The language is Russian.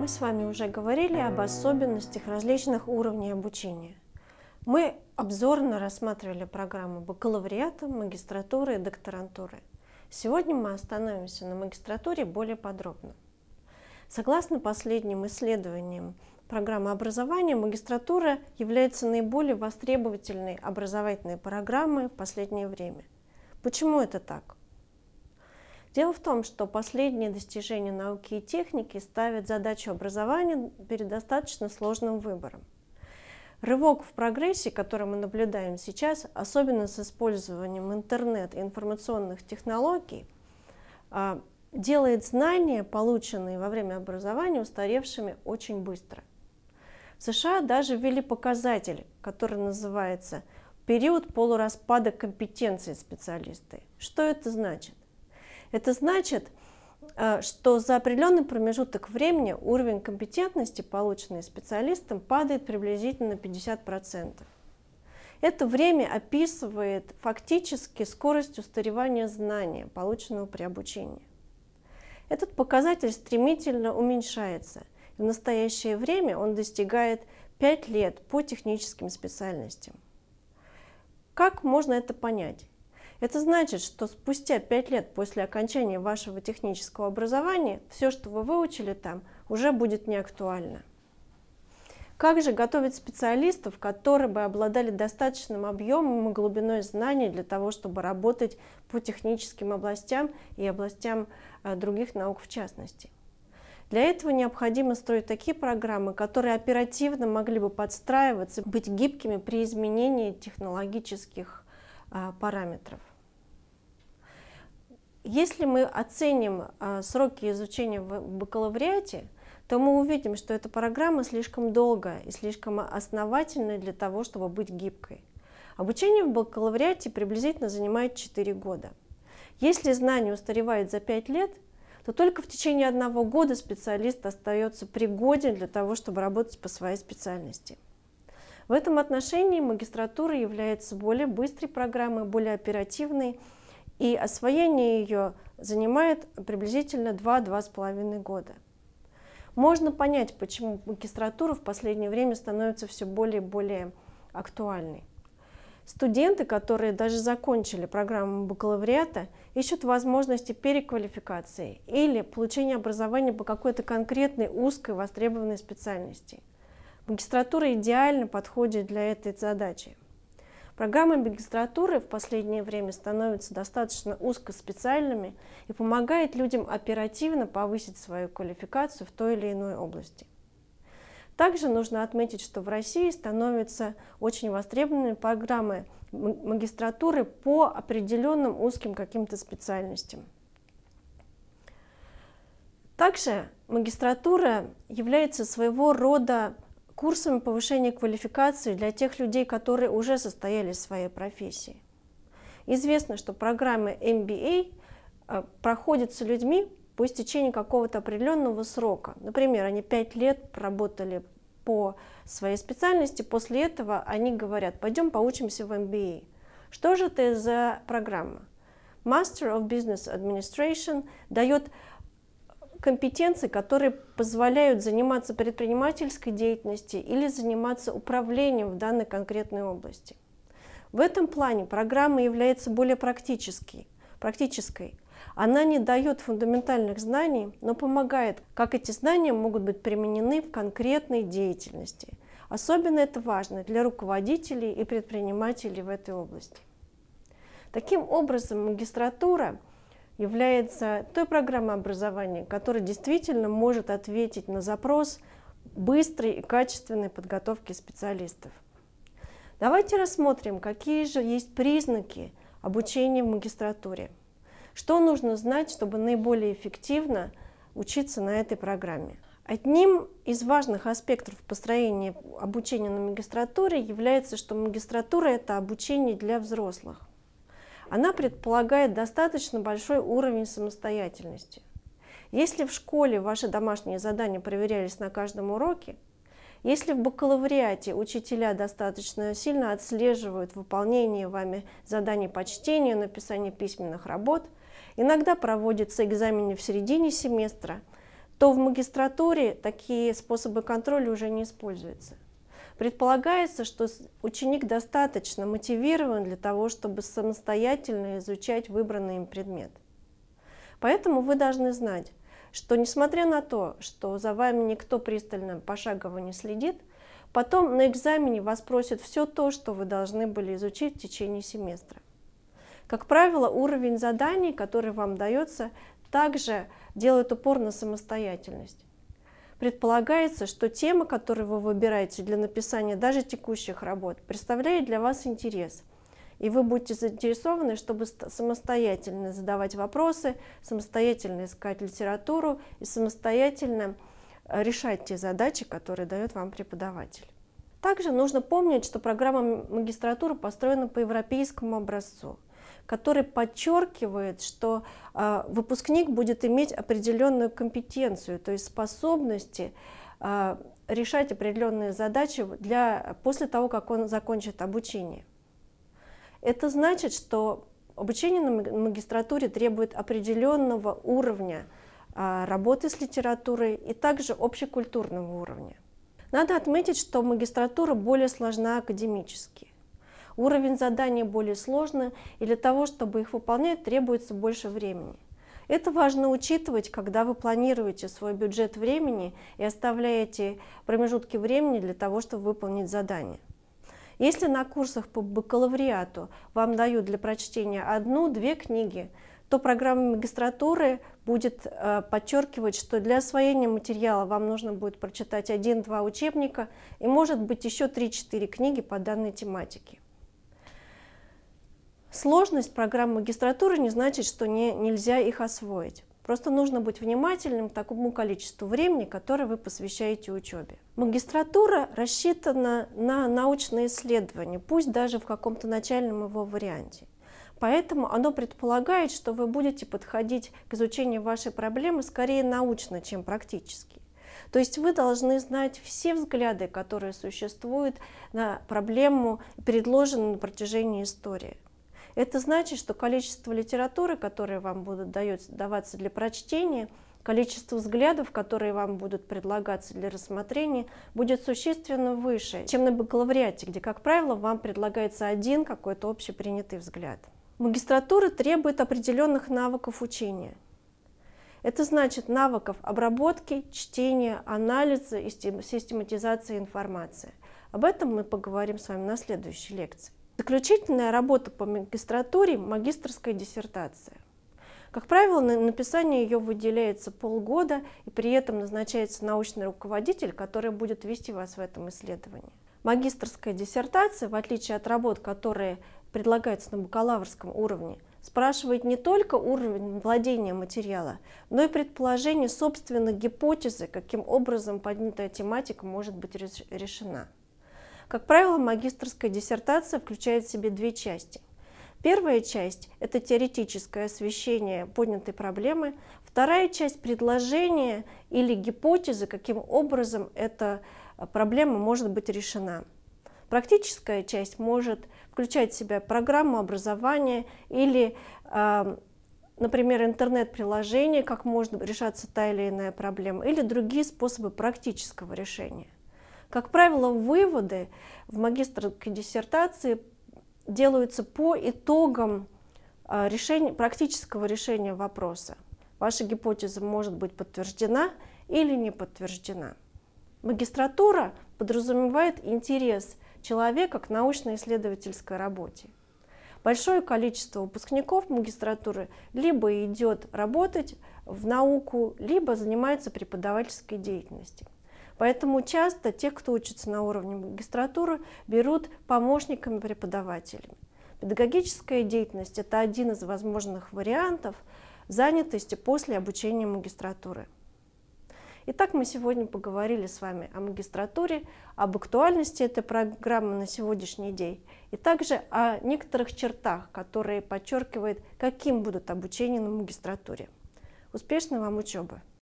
Мы с вами уже говорили об особенностях различных уровней обучения. Мы обзорно рассматривали программы бакалавриата, магистратуры и докторантуры. Сегодня мы остановимся на магистратуре более подробно. Согласно последним исследованиям программы образования, магистратура является наиболее востребовательной образовательной программой в последнее время. Почему это так? Дело в том, что последние достижения науки и техники ставят задачу образования перед достаточно сложным выбором. Рывок в прогрессе, который мы наблюдаем сейчас, особенно с использованием интернет и информационных технологий, а, делает знания, полученные во время образования, устаревшими очень быстро. В США даже ввели показатель, который называется период полураспада компетенции специалиста. Что это значит? Это значит, э, что за определенный промежуток времени уровень компетентности, полученный специалистом, падает приблизительно на 50%. Это время описывает фактически скорость устаревания знания, полученного при обучении. Этот показатель стремительно уменьшается. В настоящее время он достигает 5 лет по техническим специальностям. Как можно это понять? Это значит, что спустя 5 лет после окончания вашего технического образования все, что вы выучили там, уже будет не актуально. Как же готовить специалистов, которые бы обладали достаточным объемом и глубиной знаний для того, чтобы работать по техническим областям и областям э, других наук в частности? Для этого необходимо строить такие программы, которые оперативно могли бы подстраиваться, быть гибкими при изменении технологических э, параметров. Если мы оценим а, сроки изучения в бакалавриате, то мы увидим, что эта программа слишком долгая и слишком основательная для того, чтобы быть гибкой. Обучение в бакалавриате приблизительно занимает 4 года. Если знание устаревает за 5 лет, то только в течение одного года специалист остается пригоден для того, чтобы работать по своей специальности. В этом отношении магистратура является более быстрой программой, более оперативной, и освоение ее занимает приблизительно 2-2,5 года. Можно понять, почему магистратура в последнее время становится все более и более актуальной. Студенты, которые даже закончили программу бакалавриата, ищут возможности переквалификации или получения образования по какой-то конкретной узкой востребованной специальности. Магистратура идеально подходит для этой задачи. Программы магистратуры в последнее время становятся достаточно узкоспециальными и помогает людям оперативно повысить свою квалификацию в той или иной области. Также нужно отметить, что в России становятся очень востребованными программы магистратуры по определенным узким каким-то специальностям. Также магистратура является своего рода курсами повышения квалификации для тех людей, которые уже состояли в своей профессии. Известно, что программы MBA э, проходят с людьми по истечении какого-то определенного срока. Например, они 5 лет работали по своей специальности, после этого они говорят, пойдем поучимся в MBA. Что же это за программа? Master of Business Administration дает компетенции, которые позволяют заниматься предпринимательской деятельностью или заниматься управлением в данной конкретной области. В этом плане программа является более практической. практической. Она не дает фундаментальных знаний, но помогает, как эти знания могут быть применены в конкретной деятельности. Особенно это важно для руководителей и предпринимателей в этой области. Таким образом, магистратура является той программой образования, которая действительно может ответить на запрос быстрой и качественной подготовки специалистов. Давайте рассмотрим, какие же есть признаки обучения в магистратуре. Что нужно знать, чтобы наиболее эффективно учиться на этой программе? Одним из важных аспектов построения обучения на магистратуре является, что магистратура – это обучение для взрослых она предполагает достаточно большой уровень самостоятельности. Если в школе ваши домашние задания проверялись на каждом уроке, если в бакалавриате учителя достаточно сильно отслеживают выполнение вами заданий по чтению, написание письменных работ, иногда проводятся экзамены в середине семестра, то в магистратуре такие способы контроля уже не используются. Предполагается, что ученик достаточно мотивирован для того, чтобы самостоятельно изучать выбранный им предмет. Поэтому вы должны знать, что несмотря на то, что за вами никто пристально пошагово не следит, потом на экзамене вас просят все то, что вы должны были изучить в течение семестра. Как правило, уровень заданий, который вам дается, также делает упор на самостоятельность предполагается, что тема, которую вы выбираете для написания даже текущих работ, представляет для вас интерес. И вы будете заинтересованы, чтобы самостоятельно задавать вопросы, самостоятельно искать литературу и самостоятельно э, решать те задачи, которые дает вам преподаватель. Также нужно помнить, что программа магистратуры построена по европейскому образцу – который подчеркивает, что э, выпускник будет иметь определенную компетенцию, то есть способности э, решать определенные задачи для, после того, как он закончит обучение. Это значит, что обучение на магистратуре требует определенного уровня э, работы с литературой и также общекультурного уровня. Надо отметить, что магистратура более сложна академически уровень задания более сложный, и для того, чтобы их выполнять, требуется больше времени. Это важно учитывать, когда вы планируете свой бюджет времени и оставляете промежутки времени для того, чтобы выполнить задание. Если на курсах по бакалавриату вам дают для прочтения одну-две книги, то программа магистратуры будет э, подчеркивать, что для освоения материала вам нужно будет прочитать один-два учебника и, может быть, еще три-четыре книги по данной тематике. Сложность программ магистратуры не значит, что не, нельзя их освоить. Просто нужно быть внимательным к такому количеству времени, которое вы посвящаете учебе. Магистратура рассчитана на научные исследования, пусть даже в каком-то начальном его варианте. Поэтому оно предполагает, что вы будете подходить к изучению вашей проблемы скорее научно, чем практически. То есть вы должны знать все взгляды, которые существуют на проблему, предложенную на протяжении истории. Это значит, что количество литературы, которая вам будут даваться для прочтения, количество взглядов, которые вам будут предлагаться для рассмотрения, будет существенно выше, чем на бакалавриате, где, как правило, вам предлагается один какой-то общепринятый взгляд. Магистратура требует определенных навыков учения. Это значит навыков обработки, чтения, анализа и систематизации информации. Об этом мы поговорим с вами на следующей лекции. Заключительная работа по магистратуре – магистрская диссертация. Как правило, на написание ее выделяется полгода, и при этом назначается научный руководитель, который будет вести вас в этом исследовании. Магистрская диссертация, в отличие от работ, которые предлагаются на бакалаврском уровне, спрашивает не только уровень владения материала, но и предположение собственной гипотезы, каким образом поднятая тематика может быть решена. Как правило, магистрская диссертация включает в себе две части. Первая часть – это теоретическое освещение поднятой проблемы. Вторая часть – предложение или гипотезы, каким образом эта а, проблема может быть решена. Практическая часть может включать в себя программу образования или, а, например, интернет-приложение, как может решаться та или иная проблема, или другие способы практического решения. Как правило, выводы в магистрской диссертации делаются по итогам а, решения, практического решения вопроса. Ваша гипотеза может быть подтверждена или не подтверждена. Магистратура подразумевает интерес человека к научно-исследовательской работе. Большое количество выпускников магистратуры либо идет работать в науку, либо занимается преподавательской деятельностью. Поэтому часто те, кто учится на уровне магистратуры, берут помощниками преподавателями. Педагогическая деятельность – это один из возможных вариантов занятости после обучения магистратуры. Итак, мы сегодня поговорили с вами о магистратуре, об актуальности этой программы на сегодняшний день и также о некоторых чертах, которые подчеркивают, каким будут обучение на магистратуре. Успешной вам учебы!